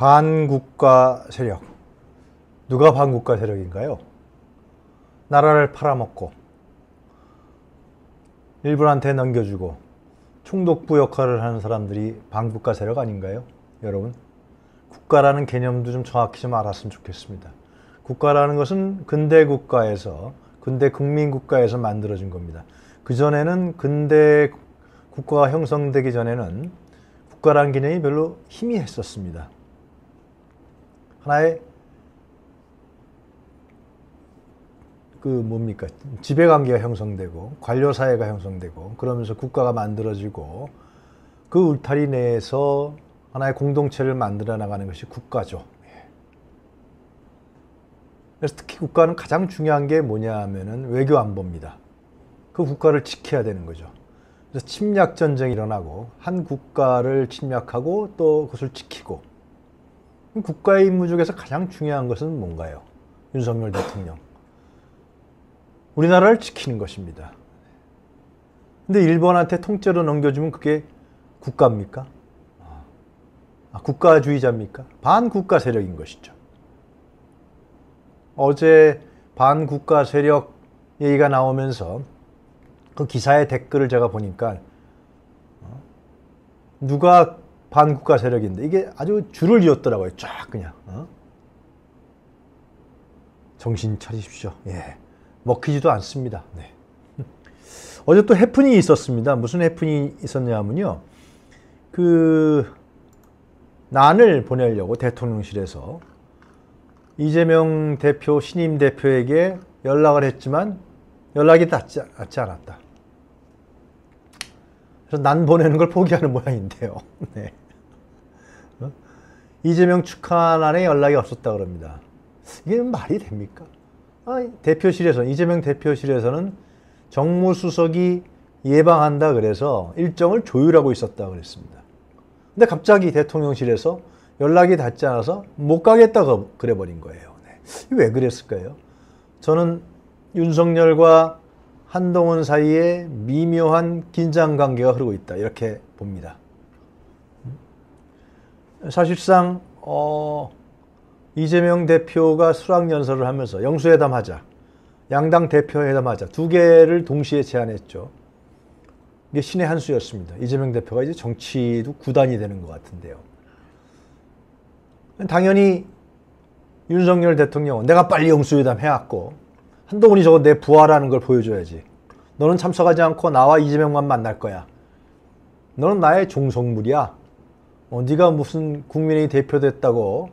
반국가 세력. 누가 반국가 세력인가요? 나라를 팔아먹고 일본한테 넘겨주고 총독부 역할을 하는 사람들이 반국가 세력 아닌가요? 여러분 국가라는 개념도 좀 정확히 좀 알았으면 좋겠습니다. 국가라는 것은 근대 국가에서 근대 국민 국가에서 만들어진 겁니다. 그 전에는 근대 국가가 형성되기 전에는 국가라는 개념이 별로 희미했었습니다. 하나의 그 뭡니까 지배관계가 형성되고 관료사회가 형성되고 그러면서 국가가 만들어지고 그 울타리 내에서 하나의 공동체를 만들어 나가는 것이 국가죠. 예. 그래서 특히 국가는 가장 중요한 게 뭐냐 하면은 외교 안보입니다. 그 국가를 지켜야 되는 거죠. 그래서 침략 전쟁이 일어나고 한 국가를 침략하고 또 그것을 지키고 국가의 임무 중에서 가장 중요한 것은 뭔가요? 윤석열 대통령. 우리나라를 지키는 것입니다. 근데 일본한테 통째로 넘겨주면 그게 국가입니까? 아, 아 국가주의자입니까? 반국가 세력인 것이죠. 어제 반국가 세력 얘기가 나오면서 그 기사의 댓글을 제가 보니까 어, 누가 반국가 세력인데 이게 아주 줄을 이었더라고요. 쫙 그냥. 어? 정신 차리십시오. 예. 먹히지도 않습니다. 네. 어제 또 해프닝이 있었습니다. 무슨 해프닝이 있었냐면요. 그 난을 보내려고 대통령실에서 이재명 대표 신임 대표에게 연락을 했지만 연락이 닿지, 닿지 않았다. 그래서 난 보내는 걸 포기하는 모양인데요. 네. 이재명 축하란에 연락이 없었다 그럽니다. 이게 말이 됩니까? 아, 대표실에서 이재명 대표실에서는 정무수석이 예방한다 그래서 일정을 조율하고 있었다 그랬습니다. 근데 갑자기 대통령실에서 연락이 닿지 않아서 못 가겠다고 그, 그래 버린 거예요. 네. 왜 그랬을까요? 저는 윤석열과 한동훈 사이에 미묘한 긴장 관계가 흐르고 있다 이렇게 봅니다. 사실상 어, 이재명 대표가 수락연설을 하면서 영수회담하자, 양당 대표회담하자 두 개를 동시에 제안했죠. 이게 신의 한 수였습니다. 이재명 대표가 이제 정치도 구단이 되는 것 같은데요. 당연히 윤석열 대통령은 내가 빨리 영수회담 해왔고 한동훈이 저거 내 부하라는 걸 보여줘야지. 너는 참석하지 않고 나와 이재명만 만날 거야. 너는 나의 종속물이야. 어, 네가 무슨 국민의 대표됐다고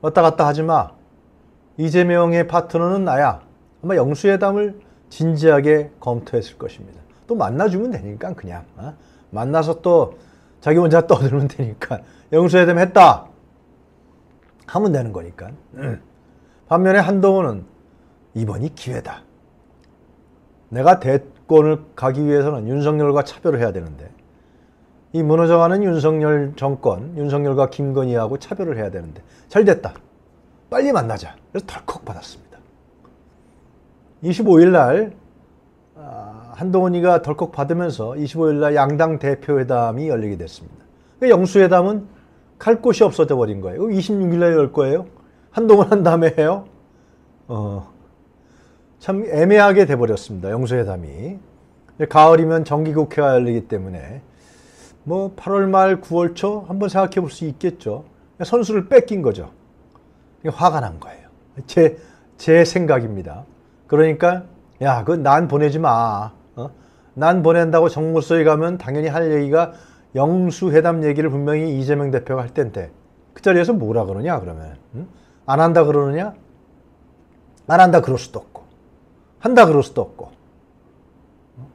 왔다 갔다 하지 마. 이재명의 파트너는 나야. 아마 영수회담을 진지하게 검토했을 것입니다. 또 만나주면 되니까 그냥 어? 만나서 또 자기 혼자 떠들면 되니까 영수회담 했다 하면 되는 거니까. 반면에 한동훈은 이번이 기회다. 내가 대권을 가기 위해서는 윤석열과 차별을 해야 되는데 이 무너져가는 윤석열 정권, 윤석열과 김건희하고 차별을 해야 되는데 잘 됐다. 빨리 만나자. 그래서 덜컥 받았습니다. 25일 날 아, 한동훈이가 덜컥 받으면서 25일 날 양당 대표회담이 열리게 됐습니다. 그 영수회담은 갈 곳이 없어져 버린 거예요. 26일 날열 거예요. 한동훈 한 다음에 해요. 어, 참 애매하게 돼버렸습니다. 영수회담이. 가을이면 정기국회가 열리기 때문에 뭐 8월 말 9월 초 한 번 생각해 볼 수 있겠죠. 선수를 뺏긴 거죠. 화가 난 거예요. 제, 제 생각입니다. 그러니까 야, 그 난 보내지 마. 어? 난 보낸다고 정무소에 가면 당연히 할 얘기가 영수회담 얘기를 분명히 이재명 대표가 할 텐데 그 자리에서 뭐라 그러냐 그러면 응? 안 한다 그러느냐? 안 한다 그럴 수도 없고 한다 그럴 수도 없고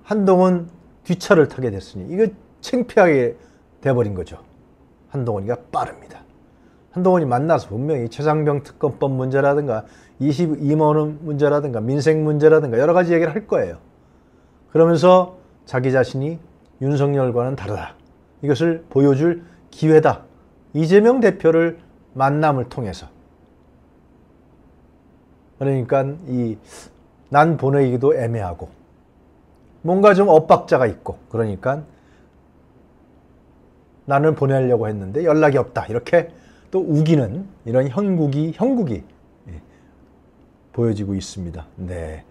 한동훈 뒷차를 타게 됐으니 이거 창피하게 돼버린 거죠. 한동훈이가 빠릅니다. 한동훈이 만나서 분명히 최상병 특검법 문제라든가 22만원 문제라든가 민생 문제라든가 여러 가지 얘기를 할 거예요. 그러면서 자기 자신이 윤석열과는 다르다. 이것을 보여줄 기회다. 이재명 대표를 만남을 통해서. 그러니까 이난 보내기도 애매하고 뭔가 좀 엇박자가 있고 그러니까 나는 보내려고 했는데 연락이 없다. 이렇게 또 우기는 이런 형국이 형국이 예, 보여지고 있습니다. 네.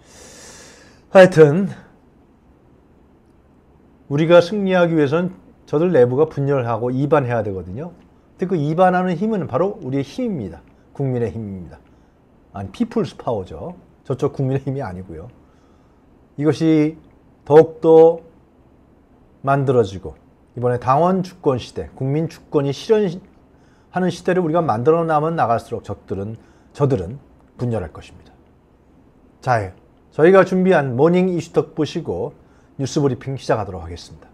하여튼 우리가 승리하기 위해선 저들 내부가 분열하고 이반해야 되거든요. 그 이반하는 힘은 바로 우리의 힘입니다. 국민의 힘입니다. 아니, 피플스 파워죠. 저쪽 국민의 힘이 아니고요. 이것이 더욱더 만들어지고 이번에 당원 주권 시대, 국민 주권이 실현하는 시대를 우리가 만들어 나면 나갈수록 적들은 저들은 분열할 것입니다. 자, 예. 저희가 준비한 모닝 이슈 덕 보시고 뉴스 브리핑 시작하도록 하겠습니다.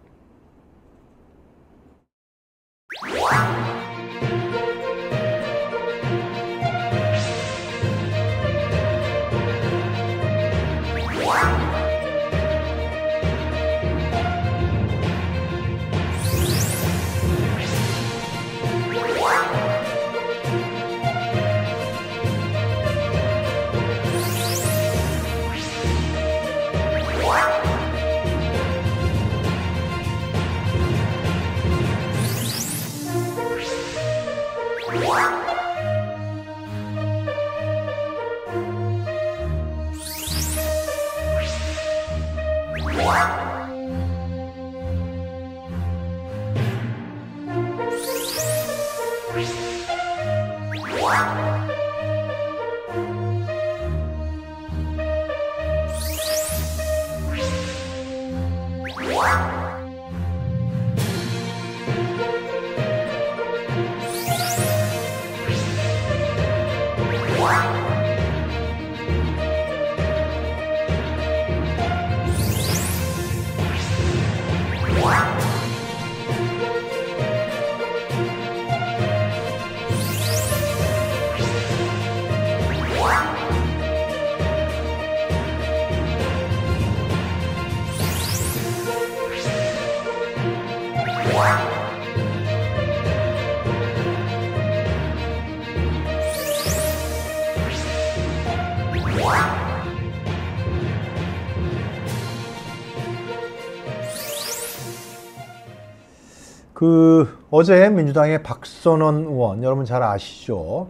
그 어제 민주당의 박선원 의원 여러분 잘 아시죠?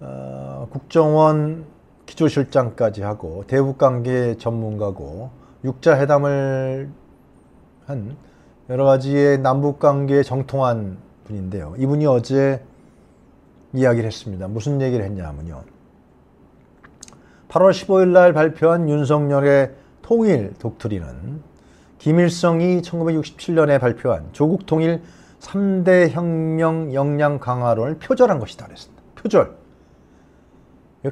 어, 국정원 기조실장까지 하고 대북관계 전문가고 육자회담을 한 여러 가지의 남북관계에 정통한 분인데요. 이분이 어제 이야기를 했습니다. 무슨 얘기를 했냐면요. 8월 15일 날 발표한 윤석열의 통일 독트리는 김일성이 1967년에 발표한 조국 통일 3대 혁명 역량 강화론을 표절한 것이다 그랬습니다. 표절.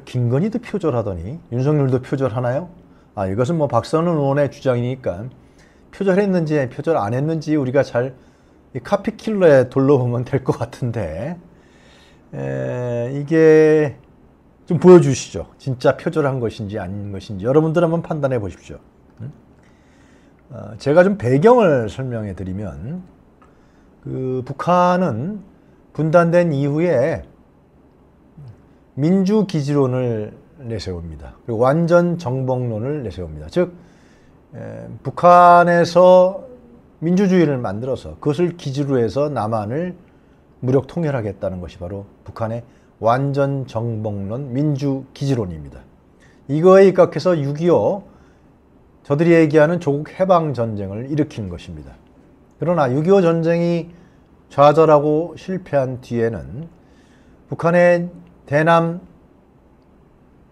김건희도 표절하더니 윤석열도 표절하나요? 아 이것은 뭐 박선은 의원의 주장이니까 표절했는지 표절 안 했는지 우리가 잘 카피킬러에 돌려보면 될 것 같은데 에, 이게 좀 보여주시죠. 진짜 표절한 것인지 아닌 것인지 여러분들 한번 판단해 보십시오. 어, 제가 좀 배경을 설명해 드리면 그 북한은 분단된 이후에 민주 기지론을 내세웁니다. 그리고 완전 정복론을 내세웁니다. 즉 에, 북한에서 민주주의를 만들어서 그것을 기지로 해서 남한을 무력 통일하겠다는 것이 바로 북한의 완전 정복론 민주 기지론입니다. 이거에 입각해서 저들이 얘기하는 조국 해방 전쟁을 일으킨 것입니다. 그러나 6.25 전쟁이 좌절하고 실패한 뒤에는 북한의 대남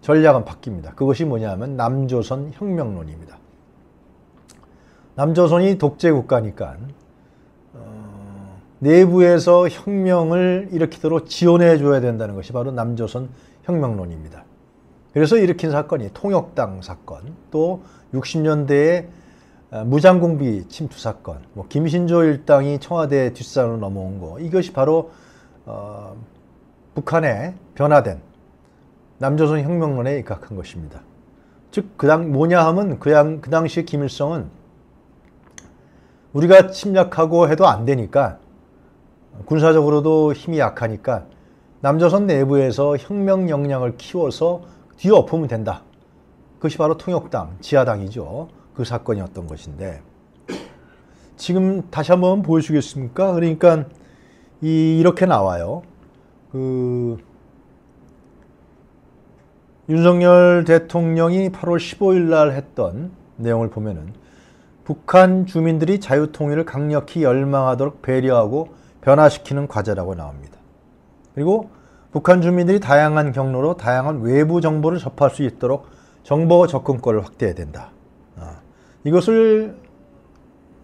전략은 바뀝니다. 그것이 뭐냐면 남조선 혁명론입니다. 남조선이 독재 국가니까 어, 내부에서 혁명을 일으키도록 지원해 줘야 된다는 것이 바로 남조선 혁명론입니다. 그래서 일으킨 사건이 통역당 사건, 또 60년대에 어, 무장공비 침투 사건, 뭐 김신조 일당이 청와대 뒷산으로 넘어온 거 이것이 바로 어, 북한에 변화된 남조선 혁명론에 입각한 것입니다. 즉그당 뭐냐 하면 그, 양, 그 당시 김일성은 우리가 침략하고 해도 안 되니까 군사적으로도 힘이 약하니까 남조선 내부에서 혁명 역량을 키워서 뒤엎으면 된다. 그것이 바로 통역당, 지하당이죠. 그 사건이었던 것인데 지금 다시 한번 보여주겠습니까? 그러니까 이, 이렇게 나와요. 그 윤석열 대통령이 8월 15일 날 했던 내용을 보면은 북한 주민들이 자유 통일을 강력히 열망하도록 배려하고 변화시키는 과제라고 나옵니다. 그리고 북한 주민들이 다양한 경로로 다양한 외부 정보를 접할 수 있도록 정보 접근권을 확대해야 된다. 아, 이것을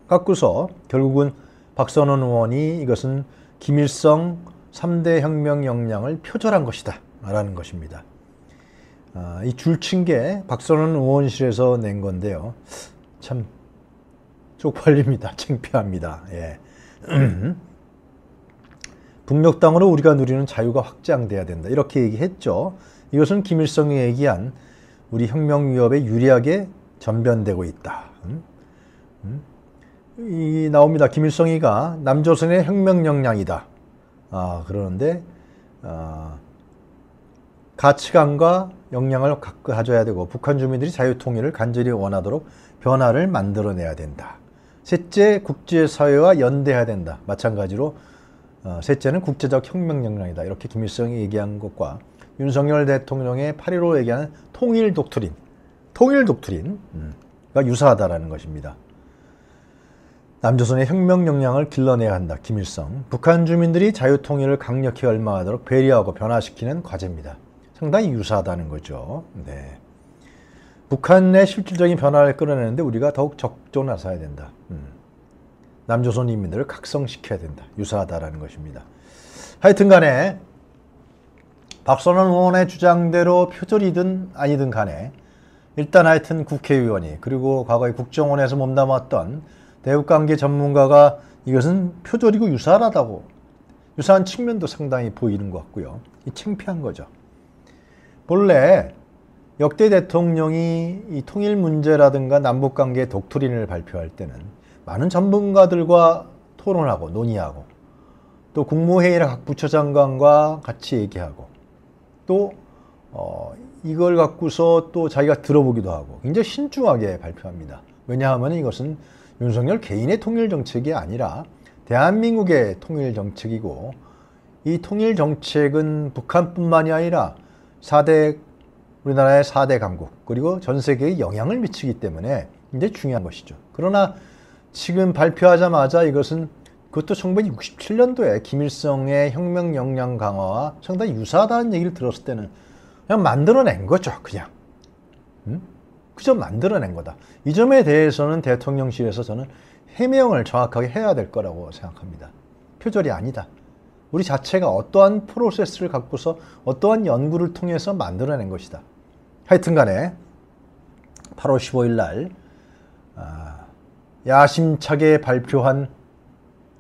갖고서 결국은 박선원 의원이 이것은 김일성 3대 혁명 역량을 표절한 것이다 라는 것입니다. 아, 이 줄친 게 박선원 의원실에서 낸 건데요. 참 쪽팔립니다. 창피합니다. 예. 분명당으로 우리가 누리는 자유가 확장돼야 된다. 이렇게 얘기했죠. 이것은 김일성이 얘기한 우리 혁명 위협에 유리하게 전변되고 있다. 음? 음? 이 나옵니다. 김일성이가 남조선의 혁명 역량이다. 아 그러는데 아, 가치관과 역량을 가져야 되고 북한 주민들이 자유 통일을 간절히 원하도록 변화를 만들어내야 된다. 셋째, 국제사회와 연대해야 된다. 마찬가지로 어, 셋째는 국제적 혁명 역량이다. 이렇게 김일성이 얘기한 것과 윤석열 대통령의 8.15 얘기하는 통일 독트린, 통일 독트린가 음, 유사하다라는 것입니다. 남조선의 혁명 역량을 길러내야 한다. 김일성. 북한 주민들이 자유통일을 강력히 열망하도록 배려하고 변화시키는 과제입니다. 상당히 유사하다는 거죠. 네. 북한의 실질적인 변화를 끌어내는데 우리가 더욱 적조 나서야 된다. 음. 남조선 인민들을 각성시켜야 된다. 유사하다라는 것입니다. 하여튼 간에 박선원 의원의 주장대로 표절이든 아니든 간에 일단 하여튼 국회의원이 그리고 과거에 국정원에서 몸담았던 대북관계 전문가가 이것은 표절이고 유사하다고 유사한 측면도 상당히 보이는 것 같고요. 이 창피한 거죠. 본래 역대 대통령이 이 통일 문제라든가 남북관계 독트린을 발표할 때는 많은 전문가들과 토론하고 논의하고 또 국무회의랑 각 부처장관과 같이 얘기하고 또 어, 이걸 갖고서 또 자기가 들어보기도 하고 굉장히 신중하게 발표합니다. 왜냐하면 이것은 윤석열 개인의 통일 정책이 아니라 대한민국의 통일 정책이고 이 통일 정책은 북한뿐만이 아니라 4대 우리나라의 4대 강국 그리고 전 세계에 영향을 미치기 때문에 이제 중요한 것이죠. 그러나 지금 발표하자마자 이것은 그것도 1967년도에 김일성의 혁명 역량 강화와 상당히 유사하다는 얘기를 들었을 때는 그냥 만들어낸 거죠. 그냥. 음? 그저 만들어낸 거다. 이 점에 대해서는 대통령실에서 저는 해명을 정확하게 해야 될 거라고 생각합니다. 표절이 아니다. 우리 자체가 어떠한 프로세스를 갖고서 어떠한 연구를 통해서 만들어낸 것이다. 하여튼 간에 8월 15일 날 아, 야심차게 발표한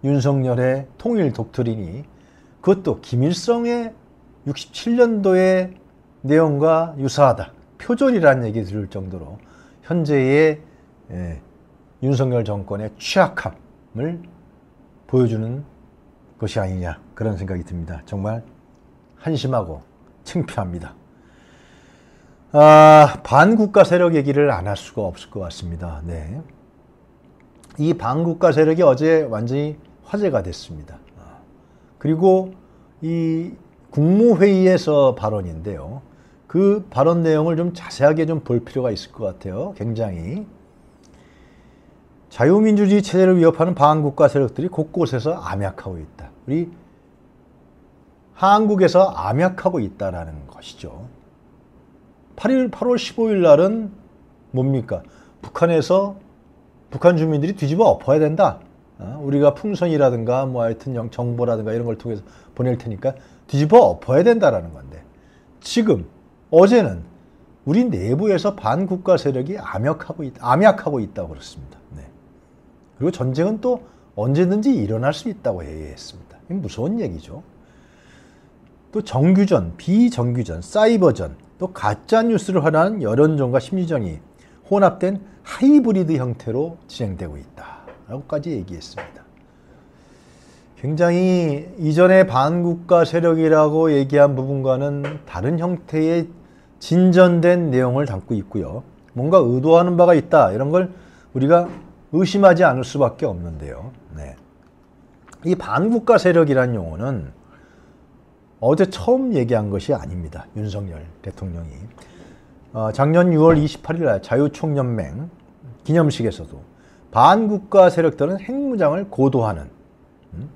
윤석열의 통일 독트린이 그것도 김일성의 67년도의 내용과 유사하다. 표절이라는 얘기 들을 정도로 현재의 예, 윤석열 정권의 취약함을 보여주는 것이 아니냐 그런 생각이 듭니다. 정말 한심하고 창피합니다. 아, 반국가 세력 얘기를 안 할 수가 없을 것 같습니다. 네. 이 반국가 세력이 어제 완전히 화제가 됐습니다. 아. 그리고 이 국무회의에서 발언인데요. 그 발언 내용을 좀 자세하게 좀 볼 필요가 있을 것 같아요. 굉장히. 자유민주주의 체제를 위협하는 반국가 세력들이 곳곳에서 암약하고 있다. 우리 한국에서 암약하고 있다라는 것이죠. 8일, 8월 15일 날은 뭡니까? 북한에서 북한 주민들이 뒤집어 엎어야 된다. 어? 우리가 풍선이라든가 뭐 하여튼 정보라든가 이런 걸 통해서 보낼 테니까 뒤집어 엎어야 된다라는 건데 지금 어제는 우리 내부에서 반국가 세력이 암약하고, 있, 암약하고 있다고 그렇습니다. 네. 그리고 전쟁은 또 언제든지 일어날 수 있다고 얘기했습니다. 무서운 얘기죠. 또 정규전, 비정규전, 사이버전, 또 가짜뉴스를 활용한 여론전과 심리전이 혼합된 하이브리드 형태로 진행되고 있다. 라고까지 얘기했습니다. 굉장히 이전의 반국가 세력이라고 얘기한 부분과는 다른 형태의 진전된 내용을 담고 있고요. 뭔가 의도하는 바가 있다 이런 걸 우리가 의심하지 않을 수밖에 없는데요. 네. 이 반국가 세력이란 용어는 어제 처음 얘기한 것이 아닙니다. 윤석열 대통령이 어, 작년 6월 28일 자유총연맹 기념식에서도 반국가 세력들은 핵무장을 고도하는 음?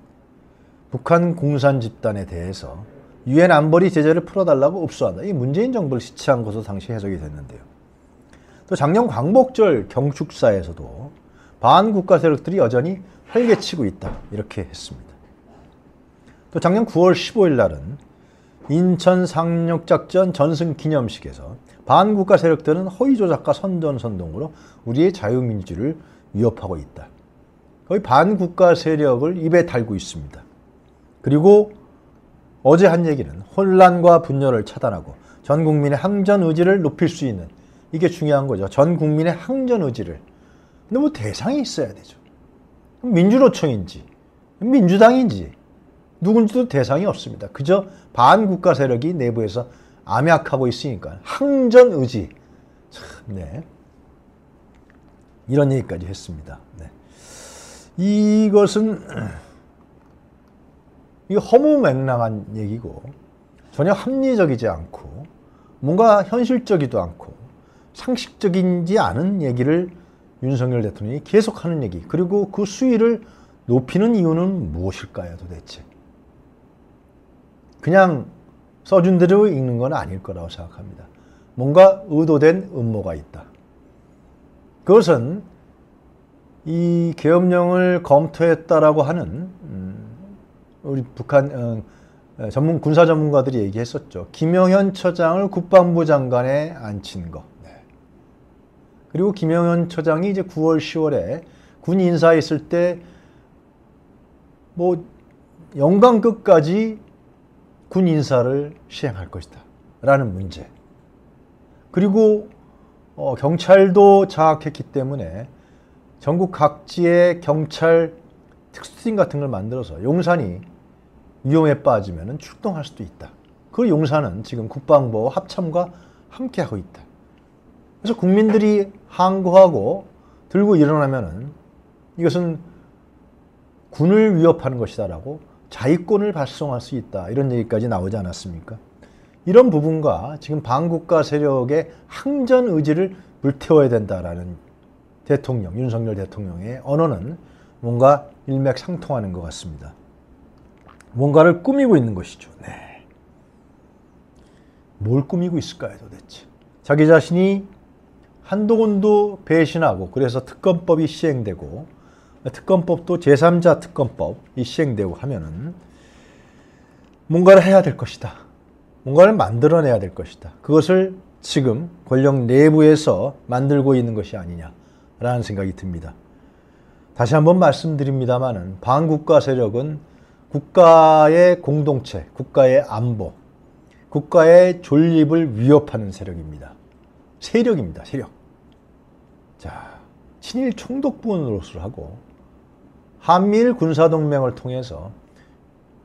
북한 공산 집단에 대해서 유엔 안보리 제재를 풀어달라고 읍소한다. 이 문재인 정부를 지치한 것으로 당시 해석이 됐는데요. 또 작년 광복절 경축사에서도 반국가 세력들이 여전히 활개치고 있다. 이렇게 했습니다. 또 작년 9월 15일 날은 인천 상륙작전 전승 기념식에서 반국가 세력들은 허위조작과 선전선동으로 우리의 자유민주를 위협하고 있다. 거의 반국가 세력을 입에 달고 있습니다. 그리고 어제 한 얘기는 혼란과 분열을 차단하고 전 국민의 항전 의지를 높일 수 있는 이게 중요한 거죠. 전 국민의 항전 의지를. 근데 뭐 대상이 있어야 되죠. 민주노총인지 민주당인지 누군지도 대상이 없습니다. 그저 반국가 세력이 내부에서 암약하고 있으니까 항전 의지 참네 이런 얘기까지 했습니다. 네. 이것은 이 허무맹랑한 얘기고 전혀 합리적이지 않고 뭔가 현실적이도 않고 상식적인지 않은 얘기를 윤석열 대통령이 계속하는 얘기 그리고 그 수위를 높이는 이유는 무엇일까요 도대체 그냥 써준 대로 읽는 건 아닐 거라고 생각합니다 뭔가 의도된 음모가 있다 그것은 이 계엄령을 검토했다라고 하는 음, 우리 북한 어, 어, 전문 군사 전문가들이 얘기했었죠. 김영현 처장을 국방부 장관에 앉힌 거. 네. 그리고 김영현 처장이 이제 9월, 10월에 군인사 있을 때뭐 영강 끝까지 군 인사를 시행할 것이다. 라는 문제. 그리고 어, 경찰도 장악했기 때문에 전국 각지의 경찰 특수팀 같은 걸 만들어서 용산이 위험에 빠지면 출동할 수도 있다. 그 용산은 지금 국방부 합참과 함께하고 있다. 그래서 국민들이 항거하고 들고 일어나면은 이것은 군을 위협하는 것이다라고 자위권을 발송할 수 있다. 이런 얘기까지 나오지 않았습니까? 이런 부분과 지금 반국가 세력의 항전 의지를 불태워야 된다라는 대통령 윤석열 대통령의 언어는 뭔가 일맥상통하는 것 같습니다. 뭔가를 꾸미고 있는 것이죠. 네. 뭘 꾸미고 있을까요 도대체? 자기 자신이 한동훈도 배신하고 그래서 특검법이 시행되고 특검법도 제3자 특검법이 시행되고 하면은 뭔가를 해야 될 것이다. 뭔가를 만들어내야 될 것이다. 그것을 지금 권력 내부에서 만들고 있는 것이 아니냐라는 생각이 듭니다. 다시 한번 말씀드립니다만은 반국가 세력은 국가의 공동체, 국가의 안보, 국가의 존립을 위협하는 세력입니다. 세력입니다. 세력. 자, 친일 총독부원으로서 하고 한미일 군사동맹을 통해서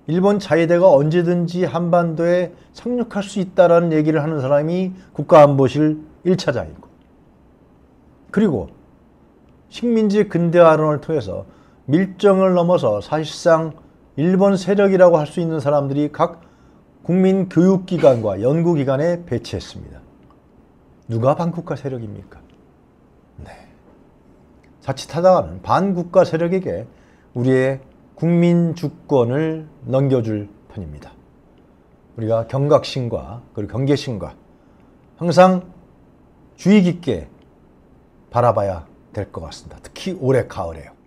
일본 자위대가 언제든지 한반도에 상륙할 수 있다라는 얘기를 하는 사람이 국가안보실 1차장이고 그리고 식민지 근대화론을 통해서 밀정을 넘어서 사실상 일본 세력이라고 할 수 있는 사람들이 각 국민 교육기관과 연구기관에 배치했습니다. 누가 반국가 세력입니까? 네. 자칫하다가는 반국가 세력에게 우리의 국민 주권을 넘겨줄 편입니다. 우리가 경각심과 그리고 경계심과 항상 주의 깊게 바라봐야 될 것 같습니다. 특히 올해 가을에요.